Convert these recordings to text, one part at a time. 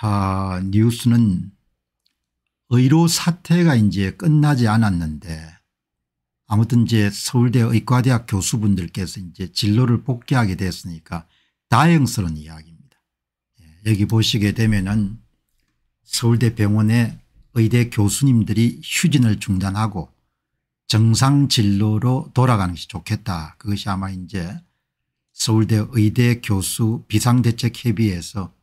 아, 뉴스는 의료 사태가 이제 끝나지 않았는데 아무튼 이제 서울대 의과대학 교수분들께서 이제 진로를 복귀하게 됐으니까 다행스러운 이야기입니다. 예, 여기 보시게 되면은 서울대 병원의 의대 교수님들이 휴진을 중단하고 정상 진로로 돌아가는 것이 좋겠다. 그것이 아마 이제 서울대 의대 교수 비상대책협의에서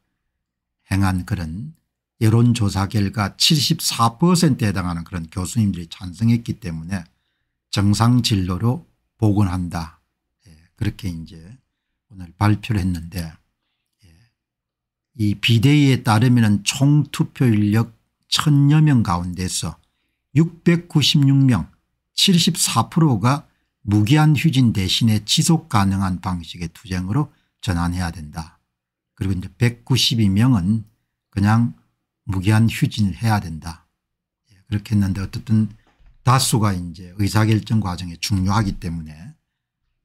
행한 그런 여론조사 결과 74%에 해당하는 그런 교수님들이 찬성했기 때문에 정상 진로로 복원한다. 예, 그렇게 이제 오늘 발표를 했는데 예, 이 비대위에 따르면 총 투표 인력 1000여 명 가운데서 696명 74%가 무기한 휴진 대신에 지속 가능한 방식의 투쟁으로 전환해야 된다. 그리고 이제 192명은 그냥 무기한 휴진을 해야 된다. 예, 그렇게 했는데 어쨌든 다수가 이제 의사결정 과정에 중요하기 때문에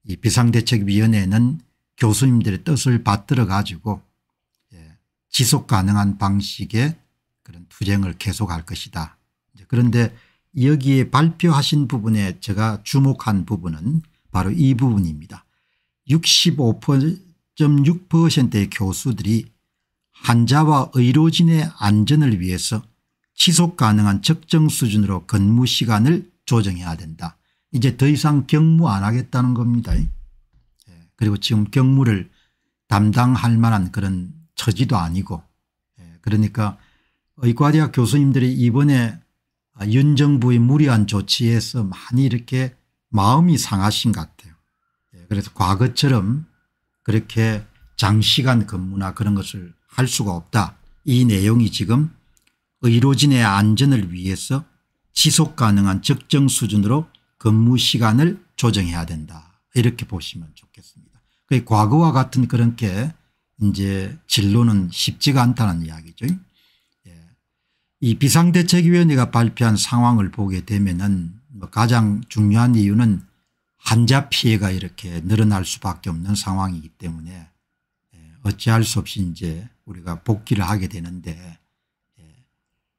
이 비상대책위원회는 교수님들의 뜻을 받들어 가지고 예, 지속 가능한 방식의 그런 투쟁을 계속할 것이다. 그런데 여기에 발표하신 부분에 제가 주목한 부분은 바로 이 부분입니다. 1 6의 교수들이 환자와 의료진의 안전을 위해서 지속 가능한 적정 수준으로 근무 시간을 조정해야 된다. 이제 더 이상 경무 안 하겠다는 겁니다. 예. 그리고 지금 경무를 담당할 만한 그런 처지도 아니고 예. 그러니까 의과대학 교수님들이 이번에 윤 정부의 무리한 조치에서 많이 이렇게 마음이 상하신 것 같아요. 예. 그래서 과거처럼 그렇게 장시간 근무나 그런 것을 할 수가 없다. 이 내용이 지금 의료진의 안전을 위해서 지속 가능한 적정 수준으로 근무 시간을 조정해야 된다. 이렇게 보시면 좋겠습니다. 과거와 같은 그런 게 이제 진로는 쉽지가 않다는 이야기죠. 예. 이 비상대책위원회가 발표한 상황을 보게 되면은 뭐 가장 중요한 이유는 환자 피해가 이렇게 늘어날 수밖에 없는 상황이기 때문에 예, 어찌할 수 없이 이제 우리가 복귀를 하게 되는데 예,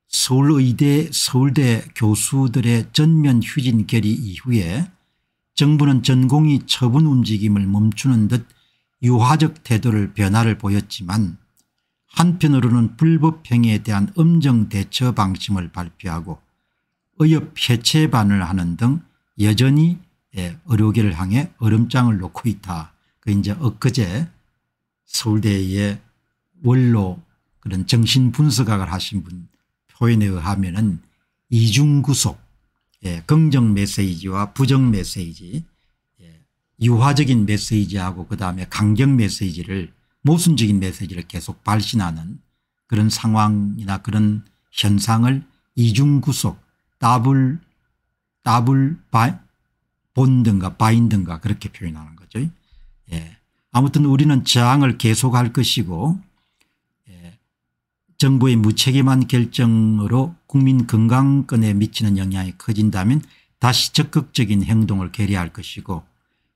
서울의대 서울대 교수들의 전면 휴진 결의 이후에 정부는 전공이 처분 움직임을 멈추는 듯 유화적 태도를 변화를 보였지만 한편으로는 불법행위에 대한 엄정 대처 방침을 발표하고 의협 해체반을 하는 등 여전히 예, 의료계를 향해 얼음장을 놓고 있다. 그 이제 엊그제 서울대의 원로 그런 정신분석학을 하신 분 표현에 의하면은 이중구속 예, 긍정 메시지와 부정 메시지 예, 유화적인 메시지하고 그다음에 강경 메시지를 모순적인 메시지를 계속 발신하는 그런 상황이나 그런 현상을 이중구속 더블 더블 바, 본든가 바인든가 그렇게 표현하는 거죠. 예. 아무튼 우리는 저항을 계속할 것이고 예. 정부의 무책임한 결정으로 국민 건강권에 미치는 영향이 커진다면 다시 적극적인 행동을 결리할 것이고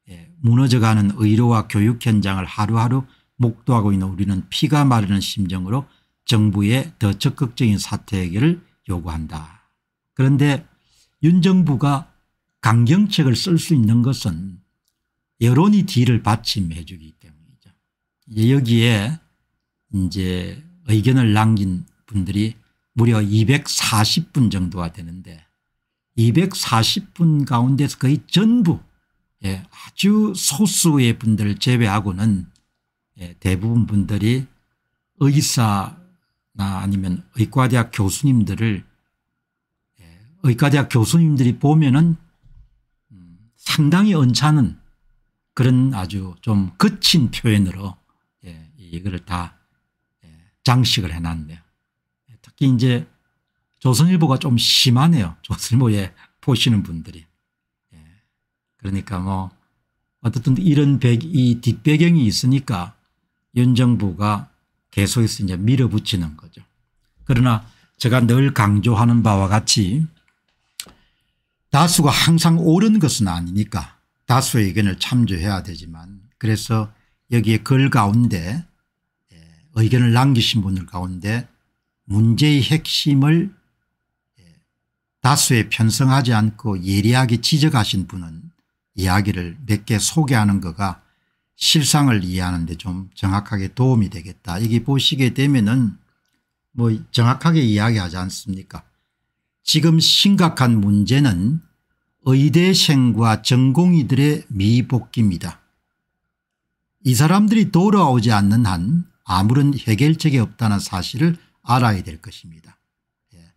예. 무너져가는 의료와 교육 현장을 하루하루 목도하고 있는 우리는 피가 마르는 심정으로 정부의 더 적극적인 사태 해결을 요구한다. 그런데 윤 정부가 강경책을 쓸 수 있는 것은 여론이 뒤를 받침해 주기 때문이죠. 이제 여기에 이제 의견을 남긴 분들이 무려 240분 정도가 되는데 240분 가운데서 거의 전부 예, 아주 소수의 분들 제외하고는 예, 대부분 분들이 의사나 아니면 의과대학 교수님들을 예, 의과대학 교수님들이 보면은 상당히 언짢은 그런 아주 좀 거친 표현으로 예, 이걸 다 예, 장식을 해놨네요. 예, 특히 이제 조선일보가 좀 심하네요. 조선일보에 보시는 분들이. 예. 그러니까 뭐 어쨌든 이런 백, 이 뒷배경이 있으니까 연정부가 계속해서 이제 밀어붙이는 거죠. 그러나 제가 늘 강조하는 바와 같이 다수가 항상 옳은 것은 아니니까 다수의 의견을 참조해야 되지만 그래서 여기에 글 가운데 예, 의견을 남기신 분들 가운데 문제의 핵심을 예, 다수에 편성하지 않고 예리하게 지적하신 분은 이야기를 몇 개 소개하는 거가 실상을 이해하는 데 좀 정확하게 도움이 되겠다. 여기 보시게 되면 은뭐 정확하게 이야기하지 않습니까 지금 심각한 문제는 의대생과 전공의들의 미복귀입니다. 이 사람들이 돌아오지 않는 한 아무런 해결책이 없다는 사실을 알아야 될 것입니다. 예.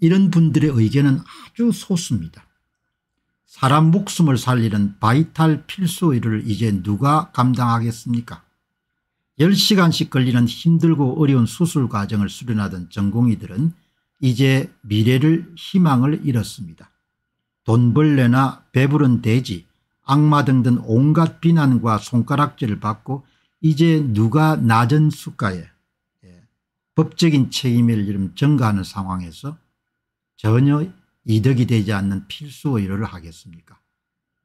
이런 분들의 의견은 아주 소수입니다. 사람 목숨을 살리는 바이탈 필수 일를 이제 누가 감당하겠습니까 10시간씩 걸리는 힘들고 어려운 수술 과정을 수련하던 전공의들은 이제 미래를 희망을 잃었습니다. 돈벌레나 배부른 돼지 악마 등등 온갖 비난과 손가락질을 받고 이제 누가 낮은 수가에 예, 법적인 책임을 이름 전가하는 상황에서 전혀 이득이 되지 않는 필수 의료를 하겠습니까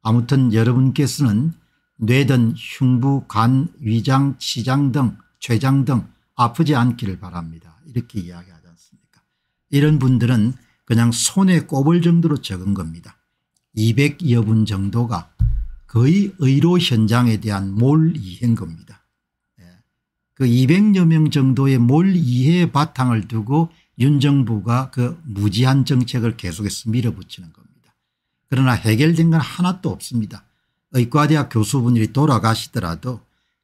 아무튼 여러분께서는 뇌든 흉부 간 위장 치장 등 췌장 등 아프지 않기를 바랍니다 이렇게 이야기합니다. 이런 분들은 그냥 손에 꼽을 정도로 적은 겁니다. 200여 분 정도가 거의 의료 현장에 대한 몰이해인 겁니다. 예. 그 200여 명 정도의 몰이해 바탕을 두고 윤 정부가 그 무지한 정책을 계속해서 밀어붙이는 겁니다. 그러나 해결된 건 하나도 없습니다. 의과대학 교수분들이 돌아가시더라도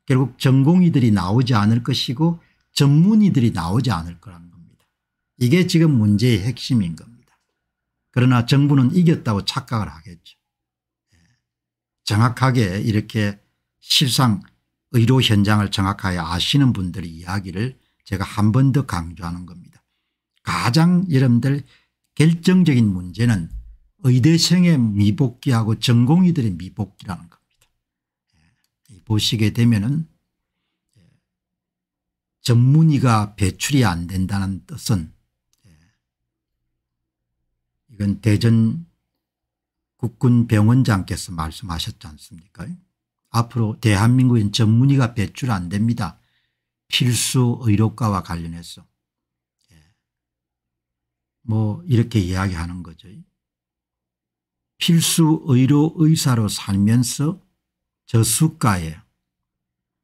결국 전공의들이 나오지 않을 것이고 전문의들이 나오지 않을 거랍니다. 이게 지금 문제의 핵심인 겁니다. 그러나 정부는 이겼다고 착각을 하겠죠. 예. 정확하게 이렇게 실상 의료 현장을 정확하게 아시는 분들의 이야기를 제가 한 번 더 강조하는 겁니다. 가장 여러분들 결정적인 문제는 의대생의 미복귀하고 전공의들의 미복귀라는 겁니다. 예. 보시게 되면은 예. 전문의가 배출이 안 된다는 뜻은 이건 대전 국군병원장께서 말씀하셨지 않습니까 앞으로 대한민국엔 전문의가 배출 안 됩니다. 필수 의료과와 관련해서 예. 뭐 이렇게 이야기하는 거죠. 필수 의료 의사로 살면서 저수가에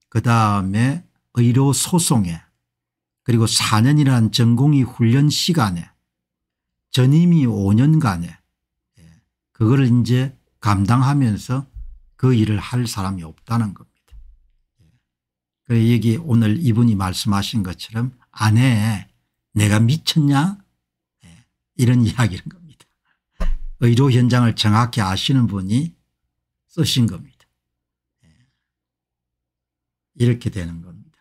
그다음에 의료 소송에 그리고 4년이라는 전공의 훈련 시간에 전임이 5년간에 예, 그걸 이제 감당하면서 그 일을 할 사람이 없다는 겁니다. 예. 그래 여기 오늘 이분이 말씀하신 것처럼 아내에 내가 미쳤냐 예, 이런 이야기인 겁니다. 의료 현장을 정확히 아시는 분이 쓰신 겁니다. 이렇게 되는 겁니다.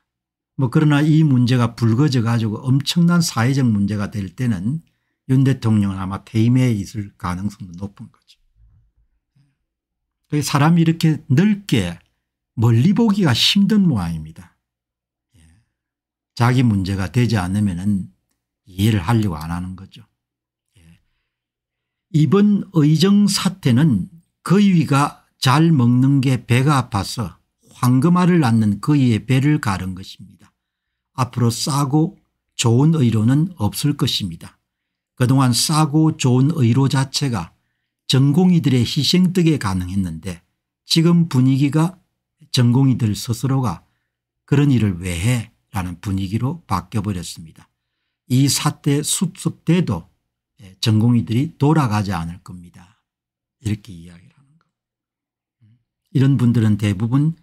뭐 그러나 이 문제가 불거져 가지고 엄청난 사회적 문제가 될 때는 윤 대통령은 아마 퇴임에 있을 가능성도 높은 거죠. 사람이 이렇게 넓게 멀리 보기가 힘든 모양입니다. 예. 자기 문제가 되지 않으면 이해를 하려고 안 하는 거죠. 예. 이번 의정 사태는 거위가 잘 먹는 게 배가 아파서 황금알을 낳는 거위의 배를 가른 것입니다. 앞으로 싸고 좋은 의료는 없을 것입니다. 그동안 싸고 좋은 의료 자체가 전공의들의 희생떡에 가능했는데 지금 분위기가 전공의들 스스로가 그런 일을 왜 해? 라는 분위기로 바뀌어버렸습니다. 이 사태 수습 때도 예, 전공이들이 돌아가지 않을 겁니다. 이렇게 이야기를 하는 거. 이런 분들은 대부분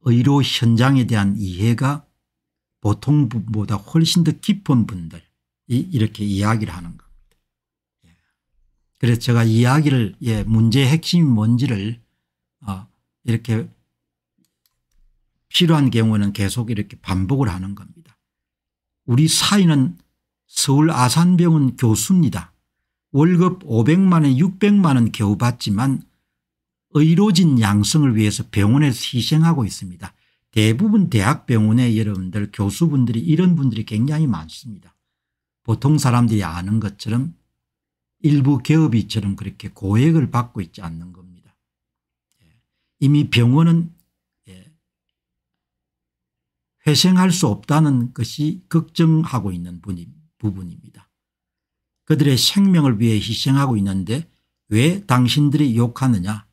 의료 현장에 대한 이해가 보통 보다 훨씬 더 깊은 분들 이, 렇게 이야기를 하는 겁니다. 예. 그래서 제가 이야기를 예, 문제의 핵심이 뭔지를 어, 이렇게 필요한 경우는 계속 이렇게 반복을 하는 겁니다. 우리 사인은 서울 아산병원 교수입니다. 월급 500만 원 600만 원 겨우 받지만 의료진 양성을 위해서 병원에서 희생하고 있습니다. 대부분 대학병원의 여러분들 교수분들이 이런 분들이 굉장히 많습니다. 보통 사람들이 아는 것처럼 일부 개업이처럼 그렇게 고액을 받고 있지 않는 겁니다. 예. 이미 병원은 예, 회생할 수 없다는 것이 걱정하고 있는 부분입니다. 그들의 생명을 위해 희생하고 있는데 왜 당신들이 욕하느냐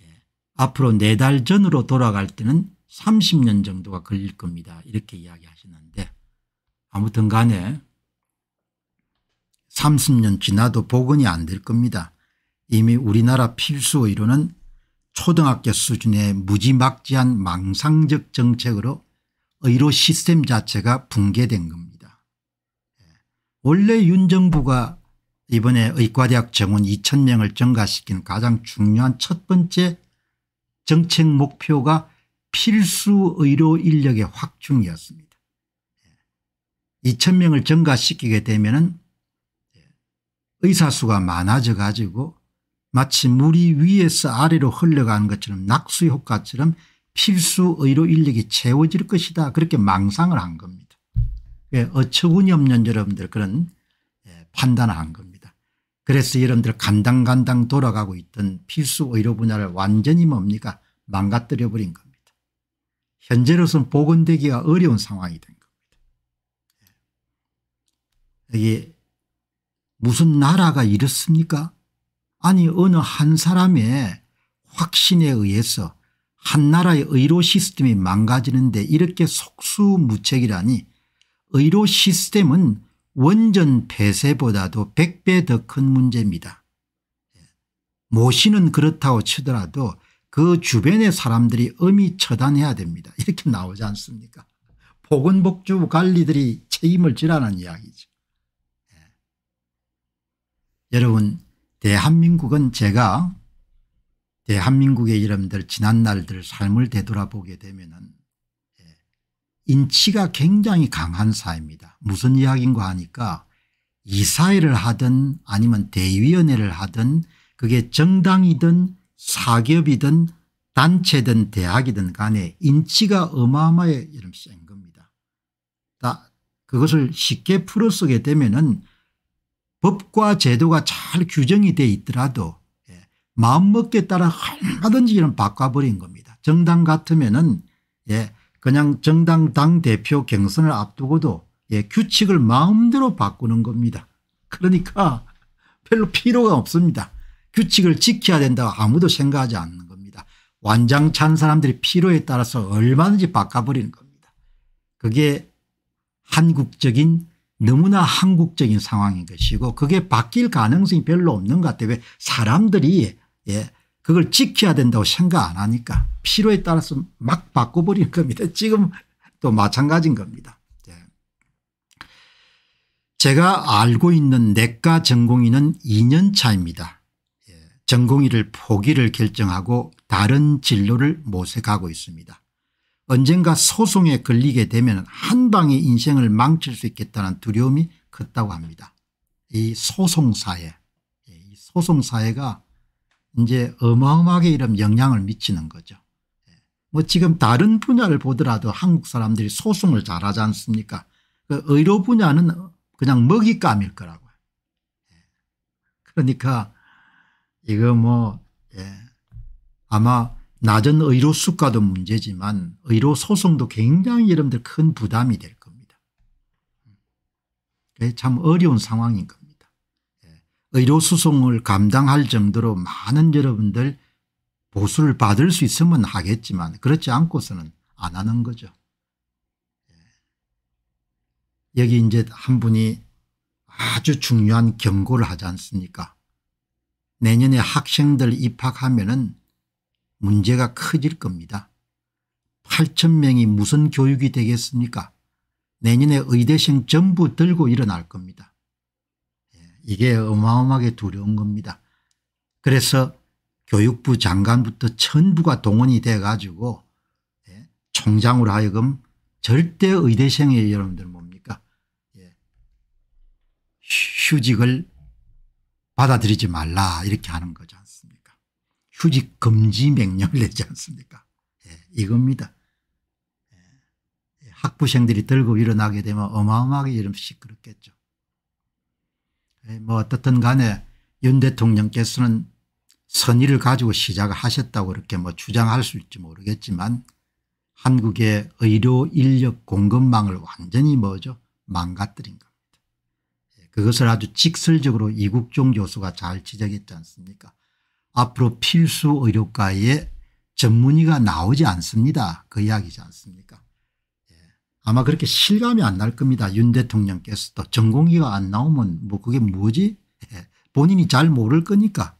예. 앞으로 네 달 전으로 돌아갈 때는 30년 정도가 걸릴 겁니다. 이렇게 이야기하시는데 아무튼 간에 30년 지나도 복원이 안 될 겁니다. 이미 우리나라 필수 의료는 초등학교 수준의 무지막지한 망상적 정책으로 의료 시스템 자체가 붕괴된 겁니다. 예. 원래 윤 정부가 이번에 의과대학 정원 2000명을 증가시킨 가장 중요한 첫 번째 정책 목표가 필수 의료 인력의 확충이었습니다. 2000명을 예. 증가시키게 되면 의사수가 많아져 가지고 마치 물이 위에서 아래로 흘러가는 것처럼 낙수 효과처럼 필수의료 인력이 채워질 것이다 그렇게 망상을 한 겁니다. 예, 어처구니 없는 여러분들 그런 예, 판단을 한 겁니다. 그래서 여러분들 간당간당 돌아가고 있던 필수의료 분야를 완전히 뭡니까 망가뜨려 버린 겁니다. 현재로서는 복원되기가 어려운 상황이 된 겁니다. 예. 여기 무슨 나라가 이렇습니까? 아니 어느 한 사람의 확신에 의해서 한 나라의 의료 시스템이 망가지는데 이렇게 속수무책이라니 의료 시스템은 원전 폐쇄보다도 100배 더 큰 문제입니다. 모시는 그렇다고 치더라도 그 주변의 사람들이 음이 처단해야 됩니다. 이렇게 나오지 않습니까 보건복지부 관리들이 책임을 지라는 이야기죠. 여러분 대한민국은 제가 대한민국의 여러분들 지난날들 삶을 되돌아보게 되면 예, 인치가 굉장히 강한 사입니다. 무슨 이야기인가 하니까 이사회를 하든 아니면 대위원회를 하든 그게 정당이든 사기업이든 단체든 대학이든 간에 인치가 어마어마하 이름 센 겁니다. 다 그것을 쉽게 풀어쓰게 되면 은 법과 제도가 잘 규정이 돼 있더라도 예, 마음먹기에 따라 얼마든지 이런 바꿔버린 겁니다. 정당 같으면은 예 그냥 정당 당 대표 경선을 앞두고도 예 규칙을 마음대로 바꾸는 겁니다. 그러니까 별로 필요가 없습니다. 규칙을 지켜야 된다고 아무도 생각하지 않는 겁니다. 완장찬 사람들이 필요에 따라서 얼마든지 바꿔버리는 겁니다. 그게 한국적인 너무나 한국적인 상황인 것이고 그게 바뀔 가능성이 별로 없는 것 같아요. 왜 사람들이 예 그걸 지켜야 된다고 생각 안 하니까 필요에 따라서 막바꿔버리 겁니다. 지금 또 마찬가지인 겁니다. 예. 제가 알고 있는 내과 전공의는 2년 차입니다. 예. 전공의를 포기를 결정하고 다른 진로를 모색하고 있습니다. 언젠가 소송에 걸리게 되면 한 방에 인생을 망칠 수 있겠다는 두려움이 컸다고 합니다. 이 소송사회 예, 이 소송사회가 이제 어마어마하게 이런 영향을 미치는 거죠. 예, 뭐 지금 다른 분야를 보더라도 한국 사람들이 소송을 잘하지 않습니까 그 의료 분야는 그냥 먹잇감일 거라고요. 예, 그러니까 이거 뭐 예. 아마 낮은 의료 수가도 문제지만 의료 소송도 굉장히 여러분들 큰 부담이 될 겁니다. 참 어려운 상황인 겁니다. 예. 의료 소송을 감당할 정도로 많은 여러분들 보수를 받을 수 있으면 하겠지만 그렇지 않고서는 안 하는 거죠. 예. 여기 이제 한 분이 아주 중요한 경고를 하지 않습니까 내년에 학생들 입학하면 은 문제가 커질 겁니다. 8천 명이 무슨 교육이 되겠습니까 내년에 의대생 전부 들고 일어날 겁니다. 예, 이게 어마어마하게 두려운 겁니다. 그래서 교육부 장관부터 전부가 동원이 돼 가지고 예, 총장으로 하여금 절대 의대생의 여러분들 뭡니까 예, 휴직을 받아들이지 말라 이렇게 하는 거죠. 휴직 금지 명령을 냈지 않습니까 예, 이겁니다. 예, 예, 학부생들이 들고 일어나게 되면 어마어마하게 이름 시끄럽겠죠. 예, 뭐 어떻든 간에 윤 대통령께서는 선의를 가지고 시작하셨다고 그렇게 뭐 주장할 수 있지 모르겠지만 한국의 의료 인력 공급망을 완전히 뭐죠 망가뜨린 겁니다. 예, 그것을 아주 직설적으로 이국종 교수가 잘 지적했지 않습니까 앞으로 필수 의료과에 전문의가 나오지 않습니다. 그 이야기지 않습니까 예. 아마 그렇게 실감이 안 날 겁니다. 윤 대통령께서도 전공의가 안 나오면 뭐 그게 뭐지 예. 본인이 잘 모를 거니까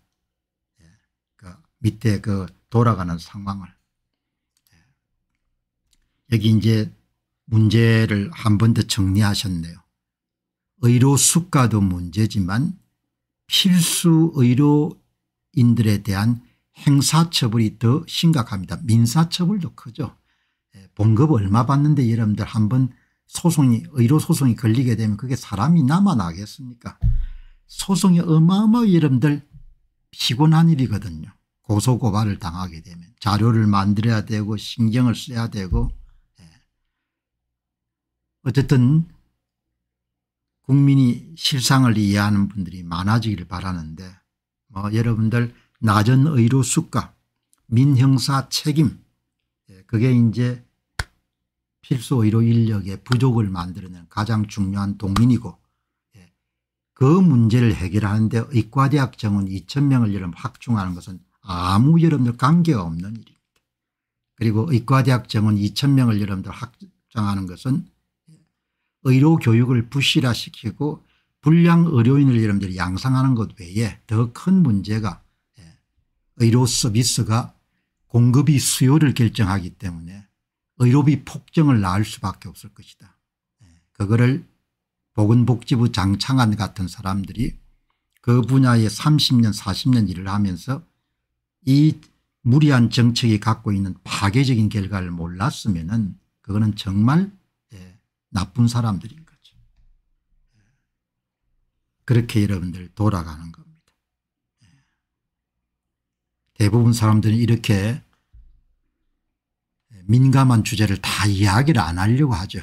예. 그 밑에 그 돌아가는 상황을 여기 이제 문제를 한 번 더 정리하셨네요. 의료 수가도 문제지만 필수 의료 인들에 대한 행사처벌이 더 심각합니다. 민사처벌도 크죠. 예, 봉급 얼마 받는데 여러분들 한번 소송이 의료소송이 걸리게 되면 그게 사람이 남아나겠습니까 소송이 어마어마하게 여러분들 피곤한 일이거든요. 고소고발을 당하게 되면 자료를 만들어야 되고 신경을 써야 되고 예. 어쨌든 국민이 실상을 이해하는 분들이 많아지길 바라는데 어, 여러분들 낮은 의료 수가 민형사 책임 예, 그게 이제 필수 의료 인력의 부족을 만드는 가장 중요한 동인이고 예, 그 문제를 해결하는데 의과대학 정원 2 0 0 0명을 여러분 확충하는 것은 아무 여러분들 관계없는 가 일입니다. 그리고 의과대학 정원 2 0 0 0명을 여러분들 확정하는 것은 의료 교육을 부실화시키고 불량 의료인을 여러분들이 양성하는 것 외에 더 큰 문제가 예, 의료 서비스가 공급이 수요를 결정하기 때문에 의료비 폭증을 낳을 수밖에 없을 것이다. 예, 그거를 보건복지부 장창한 같은 사람들이 그 분야에 30년 40년 일을 하면서 이 무리한 정책이 갖고 있는 파괴적인 결과를 몰랐으면 그거는 정말 예, 나쁜 사람들이 그렇게 여러분들 돌아가는 겁니다. 예. 대부분 사람들은 이렇게 민감한 주제를 다 이야기를 안 하려고 하죠.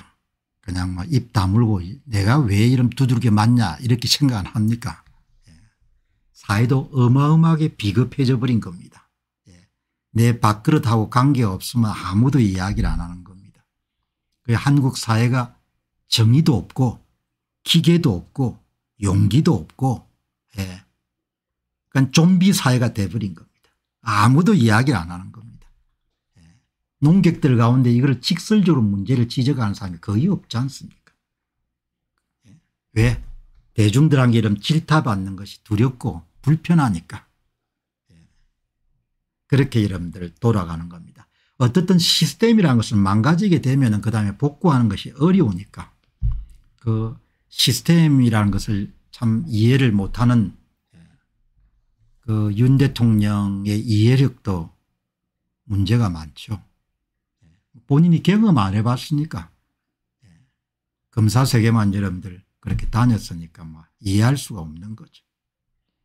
그냥 막 입 다물고 내가 왜 이런 두들겨 맞냐 이렇게 생각 안 합니까? 예. 사회도 어마어마하게 비겁해져 버린 겁니다. 예. 내 밥그릇하고 관계없으면 아무도 이야기를 안 하는 겁니다. 그 한국 사회가 정의도 없고 기계도 없고 용기도 없고 예. 그러니까 좀비 사회가 돼버린 겁니다. 아무도 이야기를 안 하는 겁니다. 예. 농객들 가운데 이걸 직설적으로 문제를 지적하는 사람이 거의 없지 않습니까 예. 왜 대중들한테 이런 질타받는 것이 두렵고 불편하니까 예. 그렇게 여러분들 돌아가는 겁니다. 어떻든 시스템이라는 것은 망가지게 되면 그 다음에 복구하는 것이 어려우니까 그 시스템이라는 것을 참 이해를 못하는 그윤 대통령의 이해력도 문제가 많죠. 본인이 경험 안 해봤으니까 검사 세계만 여러분들 그렇게 다녔으니까 뭐 이해할 수가 없는 거죠.